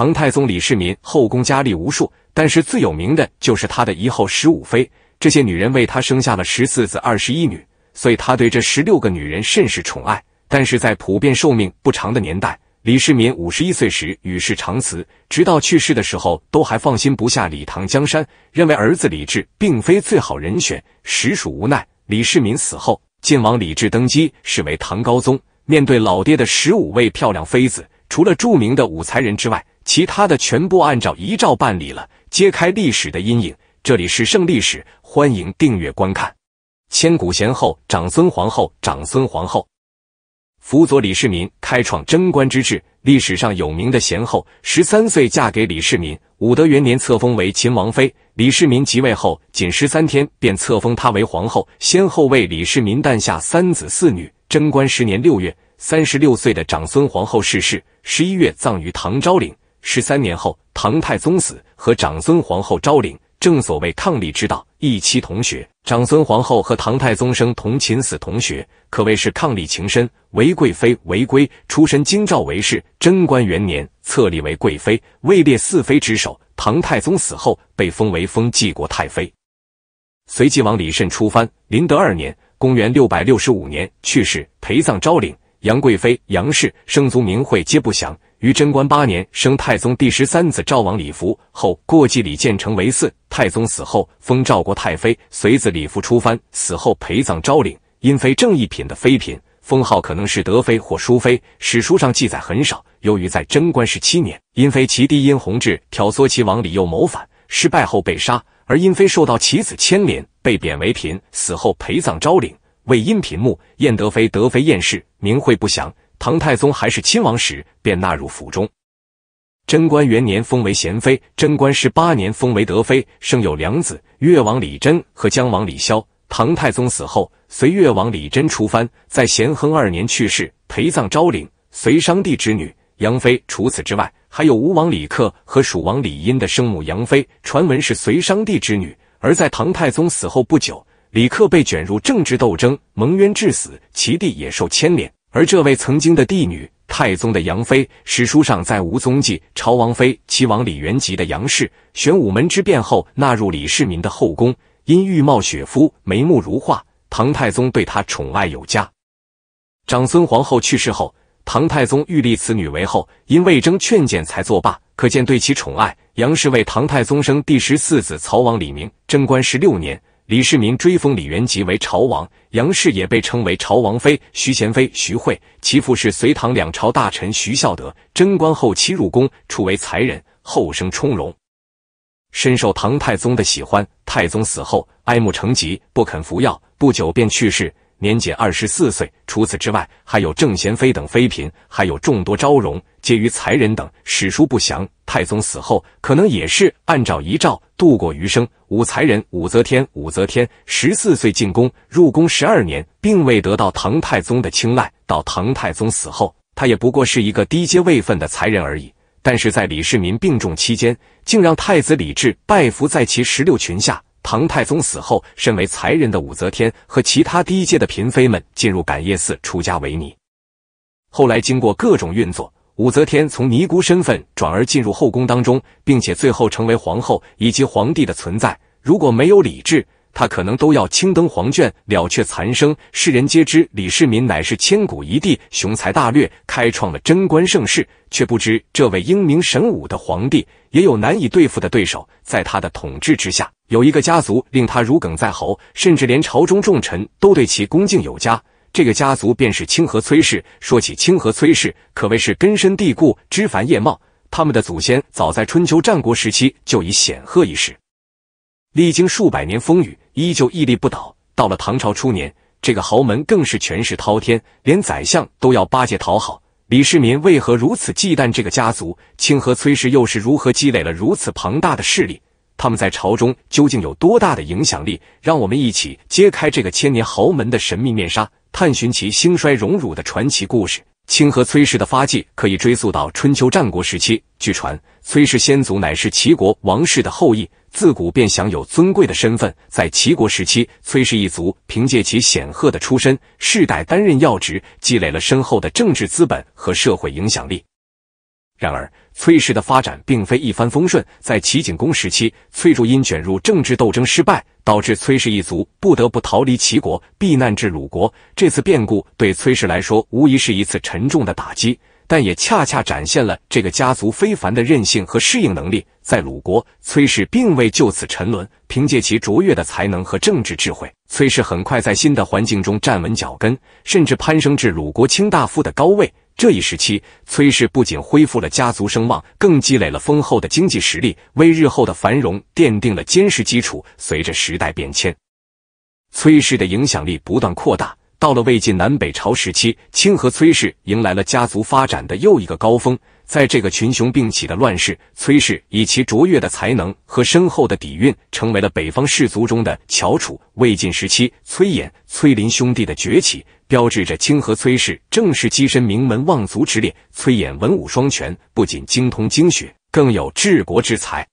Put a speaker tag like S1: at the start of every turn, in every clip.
S1: 唐太宗李世民后宫佳丽无数，但是最有名的就是他的一后十五妃。这些女人为他生下了十四子二十一女，所以他对这十六个女人甚是宠爱。但是在普遍寿命不长的年代，李世民五十一岁时与世长辞。直到去世的时候，都还放心不下李唐江山，认为儿子李治并非最好人选，实属无奈。李世民死后，晋王李治登基，是为唐高宗。面对老爹的十五位漂亮妃子，除了著名的武才人之外，其他的全部按照遗诏办理了。揭开历史的阴影，这里是《圣历史》，欢迎订阅观看。千古贤后，长孙皇后。长孙皇后辅佐李世民开创贞观之治，历史上有名的贤后。十三岁嫁给李世民，武德元年册封为秦王妃。李世民即位后，仅十三天便册封她为皇后，先后为李世民诞下三子四女。贞观十年六月，三十六岁的长孙皇后逝世，十一月葬于唐昭陵。十三年后，唐太宗死，和长孙皇后昭陵。正所谓伉俪之道，一妻同学。长孙皇后和唐太宗生同寝，死同学，可谓是伉俪情深。为贵妃，为归，出身京兆韦氏。贞观元年，册立为贵妃，位列四妃之首。唐太宗死后，被封为封继国太妃。随即王李慎出藩。麟德二年（公元六百六十五年）去世，陪葬昭陵。杨贵妃，杨氏，生卒名讳皆不详。于贞观八年生太宗第十三子赵王李福，后过继李建成为嗣。太宗死后，封赵国太妃。随子李福出藩，死后陪葬昭陵。因非正一品的妃嫔，封号可能是德妃或淑妃。史书上记载很少。由于在贞观十七年，因妃其弟因弘志挑唆其王李佑谋反，失败后被杀，而因妃受到其子牵连，被贬为嫔，死后陪葬昭陵，为殷嫔墓。燕德妃德妃燕氏，名讳不详。唐太宗还是亲王时，便纳入府中。贞观元年封为贤妃，贞观十八年封为德妃，生有两子：越王李贞和江王李萧。唐太宗死后，随越王李贞出藩，在咸亨二年去世，陪葬昭陵。隋炀帝之女杨妃，除此之外，还有吴王李恪和蜀王李殷的生母杨妃，传闻是隋炀帝之女。而在唐太宗死后不久，李恪被卷入政治斗争，蒙冤致死，其弟也受牵连。而这位曾经的帝女，太宗的杨妃，史书上再无踪迹。朝王妃，齐王李元吉的杨氏，玄武门之变后纳入李世民的后宫，因玉貌雪肤，眉目如画，唐太宗对她宠爱有加。长孙皇后去世后，唐太宗欲立此女为后，因魏征劝谏才作罢，可见对其宠爱。杨氏为唐太宗生第十四子曹王李明，贞观十六年。李世民追封李元吉为朝王，杨氏也被称为朝王妃，徐贤妃徐惠，其父是隋唐两朝大臣徐孝德。贞观后期入宫，初为才人，后生充容，深受唐太宗的喜欢。太宗死后，哀慕成疾，不肯服药，不久便去世。年仅二十四岁，除此之外还有郑贤妃等妃嫔，还有众多昭容、皆于才人等，史书不详。太宗死后，可能也是按照遗诏度过余生。武才人武则天，武则天十四岁进宫，入宫十二年，并未得到唐太宗的青睐。到唐太宗死后，他也不过是一个低阶位分的才人而已。但是在李世民病重期间，竟让太子李治拜伏在其石榴裙下。唐太宗死后，身为才人的武则天和其他低阶的嫔妃们进入感业寺出家为尼。后来经过各种运作，武则天从尼姑身份转而进入后宫当中，并且最后成为皇后以及皇帝的存在。如果没有理智，他可能都要青灯黄卷了却残生。世人皆知李世民乃是千古一帝，雄才大略，开创了贞观盛世。却不知这位英明神武的皇帝，也有难以对付的对手。在他的统治之下，有一个家族令他如鲠在喉，甚至连朝中重臣都对其恭敬有加。这个家族便是清河崔氏。说起清河崔氏，可谓是根深蒂固、枝繁叶茂。他们的祖先早在春秋战国时期就已显赫一时，历经数百年风雨。依旧屹立不倒。到了唐朝初年，这个豪门更是权势滔天，连宰相都要巴结讨好。李世民为何如此忌惮这个家族？清河崔氏又是如何积累了如此庞大的势力？他们在朝中究竟有多大的影响力？让我们一起揭开这个千年豪门的神秘面纱，探寻其兴衰荣辱的传奇故事。清河崔氏的发迹可以追溯到春秋战国时期，据传。崔氏先祖乃是齐国王室的后裔，自古便享有尊贵的身份。在齐国时期，崔氏一族凭借其显赫的出身，世代担任要职，积累了深厚的政治资本和社会影响力。然而，崔氏的发展并非一帆风顺。在齐景公时期，崔杼因卷入政治斗争失败，导致崔氏一族不得不逃离齐国，避难至鲁国。这次变故对崔氏来说，无疑是一次沉重的打击。但也恰恰展现了这个家族非凡的韧性和适应能力。在鲁国，崔氏并未就此沉沦，凭借其卓越的才能和政治智慧，崔氏很快在新的环境中站稳脚跟，甚至攀升至鲁国卿大夫的高位。这一时期，崔氏不仅恢复了家族声望，更积累了丰厚的经济实力，为日后的繁荣奠定了坚实基础。随着时代变迁，崔氏的影响力不断扩大。到了魏晋南北朝时期，清河崔氏迎来了家族发展的又一个高峰。在这个群雄并起的乱世，崔氏以其卓越的才能和深厚的底蕴，成为了北方士族中的翘楚。魏晋时期，崔琰、崔林兄弟的崛起，标志着清河崔氏正式跻身名门望族之列。崔琰文武双全，不仅精通经学，更有治国之才。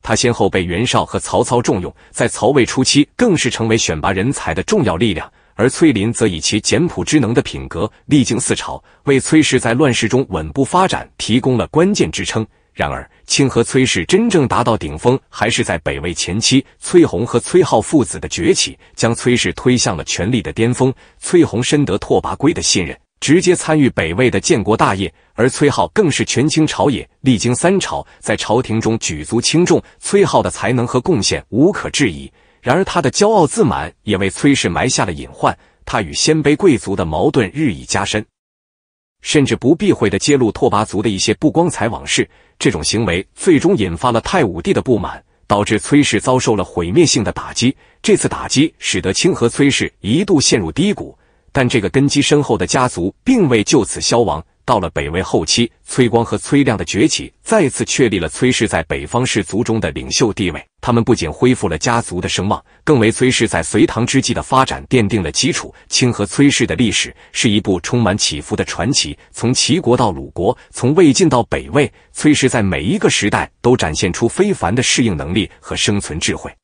S1: 他先后被袁绍和曹操重用，在曹魏初期，更是成为选拔人才的重要力量。而崔林则以其简朴之能的品格，历经四朝，为崔氏在乱世中稳步发展提供了关键支撑。然而，清河崔氏真正达到顶峰，还是在北魏前期。崔洪和崔浩父子的崛起，将崔氏推向了权力的巅峰。崔洪深得拓跋圭的信任，直接参与北魏的建国大业；而崔浩更是权倾朝野，历经三朝，在朝廷中举足轻重。崔浩的才能和贡献无可置疑。然而，他的骄傲自满也为崔氏埋下了隐患。他与鲜卑贵族的矛盾日益加深，甚至不避讳的揭露拓跋族的一些不光彩往事。这种行为最终引发了太武帝的不满，导致崔氏遭受了毁灭性的打击。这次打击使得清河崔氏一度陷入低谷，但这个根基深厚的家族并未就此消亡。到了北魏后期，崔光和崔亮的崛起再次确立了崔氏在北方氏族中的领袖地位。他们不仅恢复了家族的声望，更为崔氏在隋唐之际的发展奠定了基础。清河崔氏的历史是一部充满起伏的传奇。从齐国到鲁国，从魏晋到北魏，崔氏在每一个时代都展现出非凡的适应能力和生存智慧。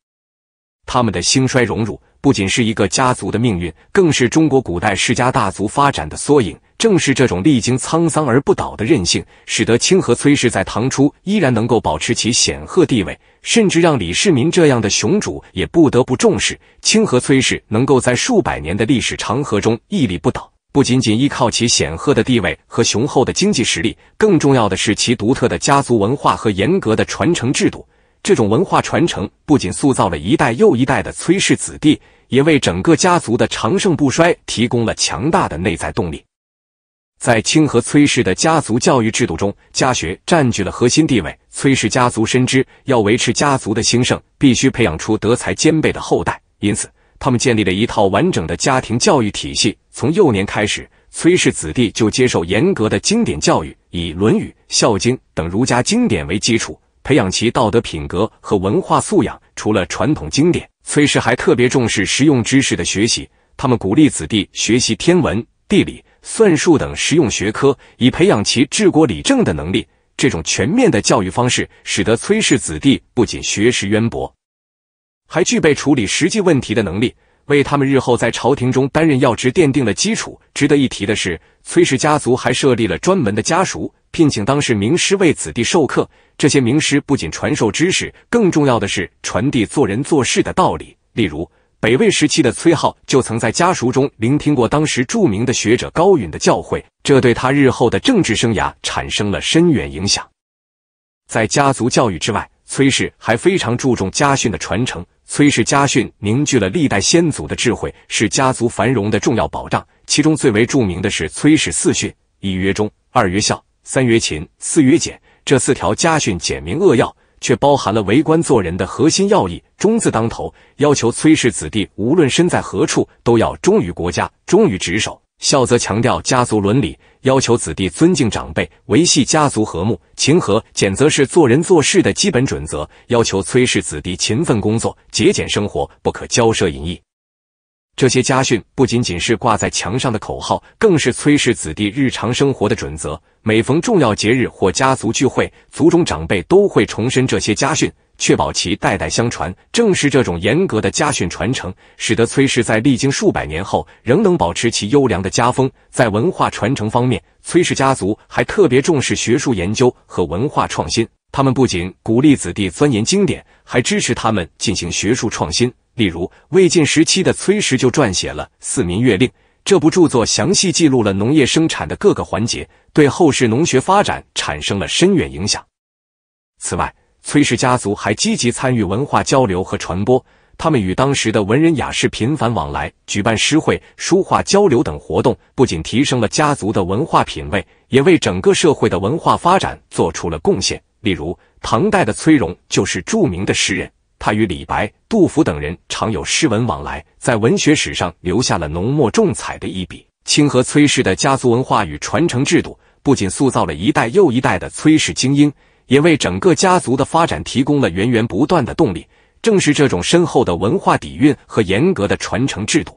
S1: 他们的兴衰荣辱不仅是一个家族的命运，更是中国古代世家大族发展的缩影。正是这种历经沧桑而不倒的韧性，使得清河崔氏在唐初依然能够保持其显赫地位，甚至让李世民这样的雄主也不得不重视清河崔氏能够在数百年的历史长河中屹立不倒。不仅仅依靠其显赫的地位和雄厚的经济实力，更重要的是其独特的家族文化和严格的传承制度。这种文化传承不仅塑造了一代又一代的崔氏子弟，也为整个家族的长盛不衰提供了强大的内在动力。在清河崔氏的家族教育制度中，家学占据了核心地位。崔氏家族深知，要维持家族的兴盛，必须培养出德才兼备的后代。因此，他们建立了一套完整的家庭教育体系。从幼年开始，崔氏子弟就接受严格的经典教育，以《论语》《孝经》等儒家经典为基础，培养其道德品格和文化素养。除了传统经典，崔氏还特别重视实用知识的学习。他们鼓励子弟学习天文、地理。算术等实用学科，以培养其治国理政的能力。这种全面的教育方式，使得崔氏子弟不仅学识渊博，还具备处理实际问题的能力，为他们日后在朝廷中担任要职奠定了基础。值得一提的是，崔氏家族还设立了专门的家塾，聘请当时名师为子弟授课。这些名师不仅传授知识，更重要的是传递做人做事的道理。例如，北魏时期的崔颢就曾在家塾中聆听过当时著名的学者高允的教诲，这对他日后的政治生涯产生了深远影响。在家族教育之外，崔氏还非常注重家训的传承。崔氏家训凝聚了历代先祖的智慧，是家族繁荣的重要保障。其中最为著名的是崔氏四训：一曰忠，二曰孝，三曰勤，四曰俭。这四条家训简明扼要。却包含了为官做人的核心要义，忠字当头，要求崔氏子弟无论身在何处，都要忠于国家，忠于职守。孝则强调家族伦理，要求子弟尊敬长辈，维系家族和睦。勤和俭则是做人做事的基本准则，要求崔氏子弟勤奋工作，节俭生活，不可骄奢淫逸。这些家训不仅仅是挂在墙上的口号，更是崔氏子弟日常生活的准则。每逢重要节日或家族聚会，族中长辈都会重申这些家训，确保其代代相传。正是这种严格的家训传承，使得崔氏在历经数百年后仍能保持其优良的家风。在文化传承方面，崔氏家族还特别重视学术研究和文化创新。他们不仅鼓励子弟钻研经典，还支持他们进行学术创新。例如，魏晋时期的崔氏就撰写了《四民月令》这部著作，详细记录了农业生产的各个环节，对后世农学发展产生了深远影响。此外，崔氏家族还积极参与文化交流和传播，他们与当时的文人雅士频繁往来，举办诗会、书画交流等活动，不仅提升了家族的文化品味，也为整个社会的文化发展做出了贡献。例如，唐代的崔融就是著名的诗人，他与李白、杜甫等人常有诗文往来，在文学史上留下了浓墨重彩的一笔。清河崔氏的家族文化与传承制度，不仅塑造了一代又一代的崔氏精英，也为整个家族的发展提供了源源不断的动力。正是这种深厚的文化底蕴和严格的传承制度。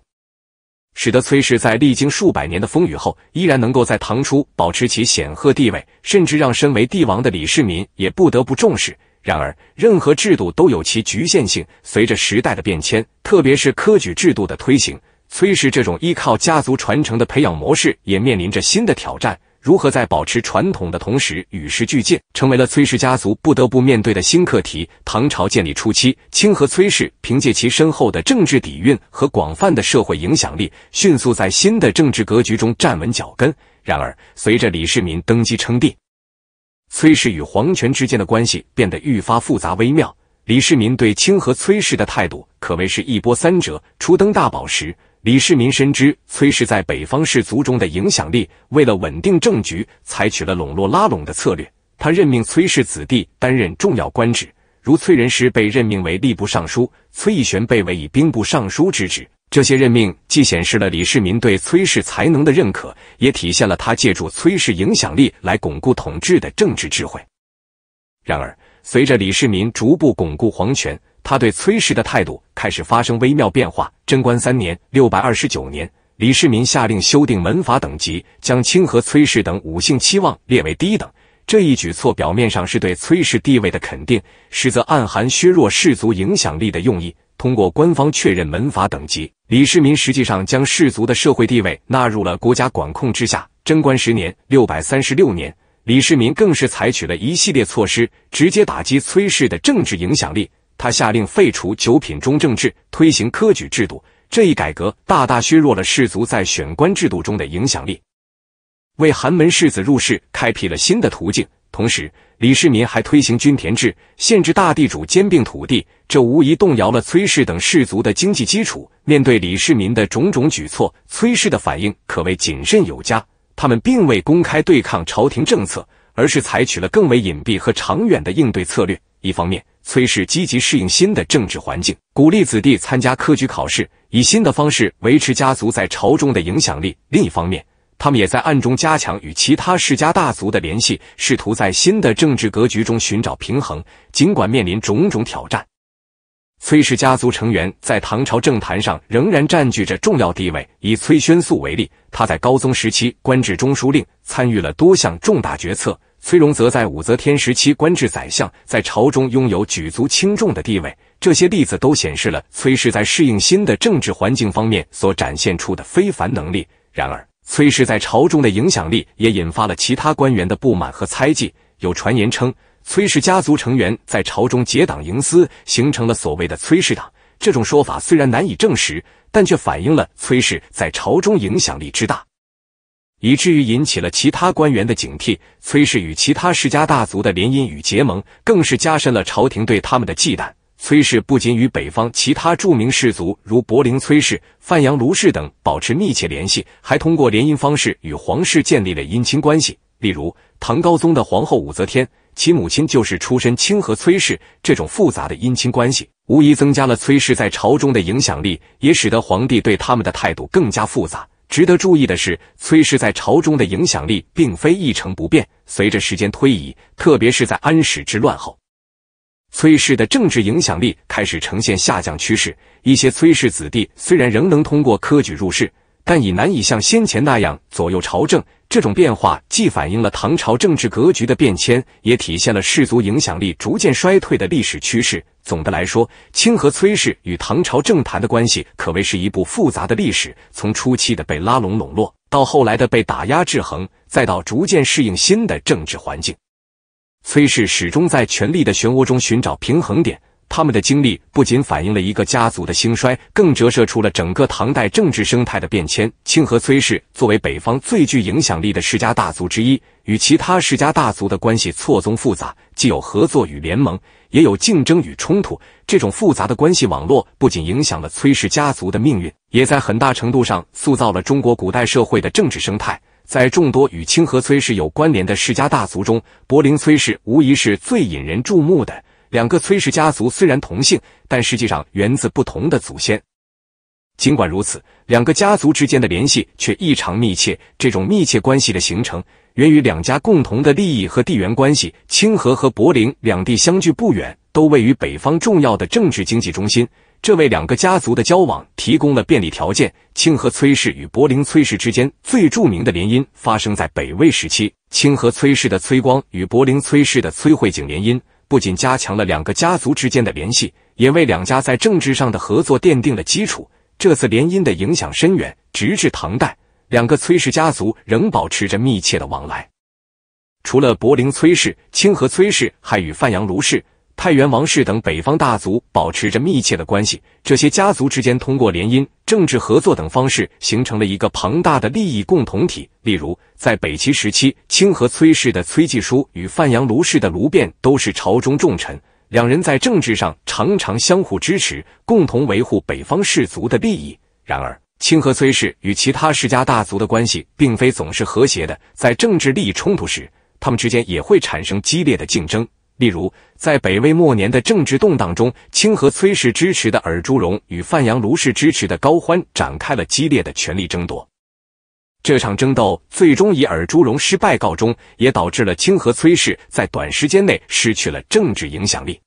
S1: 使得崔氏在历经数百年的风雨后，依然能够在唐初保持其显赫地位，甚至让身为帝王的李世民也不得不重视。然而，任何制度都有其局限性，随着时代的变迁，特别是科举制度的推行，崔氏这种依靠家族传承的培养模式也面临着新的挑战。如何在保持传统的同时与时俱进，成为了崔氏家族不得不面对的新课题。唐朝建立初期，清河崔氏凭借其深厚的政治底蕴和广泛的社会影响力，迅速在新的政治格局中站稳脚跟。然而，随着李世民登基称帝，崔氏与皇权之间的关系变得愈发复杂微妙。李世民对清河崔氏的态度可谓是一波三折。初登大宝时，李世民深知崔氏在北方氏族中的影响力，为了稳定政局，采取了笼络拉拢的策略。他任命崔氏子弟担任重要官职，如崔仁师被任命为吏部尚书，崔义玄被委以兵部尚书之职。这些任命既显示了李世民对崔氏才能的认可，也体现了他借助崔氏影响力来巩固统治的政治智慧。然而，随着李世民逐步巩固皇权。他对崔氏的态度开始发生微妙变化。贞观三年（六百二十九年），李世民下令修订门阀等级，将清河崔氏等五姓期望列为低等。这一举措表面上是对崔氏地位的肯定，实则暗含削弱氏族影响力的用意。通过官方确认门阀等级，李世民实际上将氏族的社会地位纳入了国家管控之下。贞观十年（六百三十六年），李世民更是采取了一系列措施，直接打击崔氏的政治影响力。他下令废除九品中正制，推行科举制度。这一改革大大削弱了士族在选官制度中的影响力，为寒门士子入仕开辟了新的途径。同时，李世民还推行均田制，限制大地主兼并土地，这无疑动摇了崔氏等士族的经济基础。面对李世民的种种举措，崔氏的反应可谓谨慎有加，他们并未公开对抗朝廷政策，而是采取了更为隐蔽和长远的应对策略。一方面，崔氏积极适应新的政治环境，鼓励子弟参加科举考试，以新的方式维持家族在朝中的影响力。另一方面，他们也在暗中加强与其他世家大族的联系，试图在新的政治格局中寻找平衡。尽管面临种种挑战，崔氏家族成员在唐朝政坛上仍然占据着重要地位。以崔宣素为例，他在高宗时期官至中书令，参与了多项重大决策。崔荣则在武则天时期官至宰相，在朝中拥有举足轻重的地位。这些例子都显示了崔氏在适应新的政治环境方面所展现出的非凡能力。然而，崔氏在朝中的影响力也引发了其他官员的不满和猜忌。有传言称，崔氏家族成员在朝中结党营私，形成了所谓的“崔氏党”。这种说法虽然难以证实，但却反映了崔氏在朝中影响力之大。以至于引起了其他官员的警惕。崔氏与其他世家大族的联姻与结盟，更是加深了朝廷对他们的忌惮。崔氏不仅与北方其他著名氏族，如博陵崔氏、范阳卢氏等保持密切联系，还通过联姻方式与皇室建立了姻亲关系。例如，唐高宗的皇后武则天，其母亲就是出身清河崔氏。这种复杂的姻亲关系，无疑增加了崔氏在朝中的影响力，也使得皇帝对他们的态度更加复杂。值得注意的是，崔氏在朝中的影响力并非一成不变。随着时间推移，特别是在安史之乱后，崔氏的政治影响力开始呈现下降趋势。一些崔氏子弟虽然仍能通过科举入仕。但已难以像先前那样左右朝政。这种变化既反映了唐朝政治格局的变迁，也体现了氏族影响力逐渐衰退的历史趋势。总的来说，清河崔氏与唐朝政坛的关系可谓是一部复杂的历史。从初期的被拉拢笼络，到后来的被打压制衡，再到逐渐适应新的政治环境，崔氏始终在权力的漩涡中寻找平衡点。他们的经历不仅反映了一个家族的兴衰，更折射出了整个唐代政治生态的变迁。清河崔氏作为北方最具影响力的世家大族之一，与其他世家大族的关系错综复杂，既有合作与联盟，也有竞争与冲突。这种复杂的关系网络不仅影响了崔氏家族的命运，也在很大程度上塑造了中国古代社会的政治生态。在众多与清河崔氏有关联的世家大族中，柏林崔氏无疑是最引人注目的。两个崔氏家族虽然同姓，但实际上源自不同的祖先。尽管如此，两个家族之间的联系却异常密切。这种密切关系的形成，源于两家共同的利益和地缘关系。清河和柏林两地相距不远，都位于北方重要的政治经济中心，这为两个家族的交往提供了便利条件。清河崔氏与柏林崔氏之间最著名的联姻发生在北魏时期，清河崔氏的崔光与柏林崔氏的崔慧景联姻。不仅加强了两个家族之间的联系，也为两家在政治上的合作奠定了基础。这次联姻的影响深远，直至唐代，两个崔氏家族仍保持着密切的往来。除了柏林崔氏、清河崔氏，还与范阳卢氏。太原王氏等北方大族保持着密切的关系，这些家族之间通过联姻、政治合作等方式，形成了一个庞大的利益共同体。例如，在北齐时期，清河崔氏的崔继书与范阳卢氏的卢辩都是朝中重臣，两人在政治上常常相互支持，共同维护北方氏族的利益。然而，清河崔氏与其他世家大族的关系并非总是和谐的，在政治利益冲突时，他们之间也会产生激烈的竞争。例如，在北魏末年的政治动荡中，清河崔氏支持的尔朱荣与范阳卢氏支持的高欢展开了激烈的权力争夺。这场争斗最终以尔朱荣失败告终，也导致了清河崔氏在短时间内失去了政治影响力。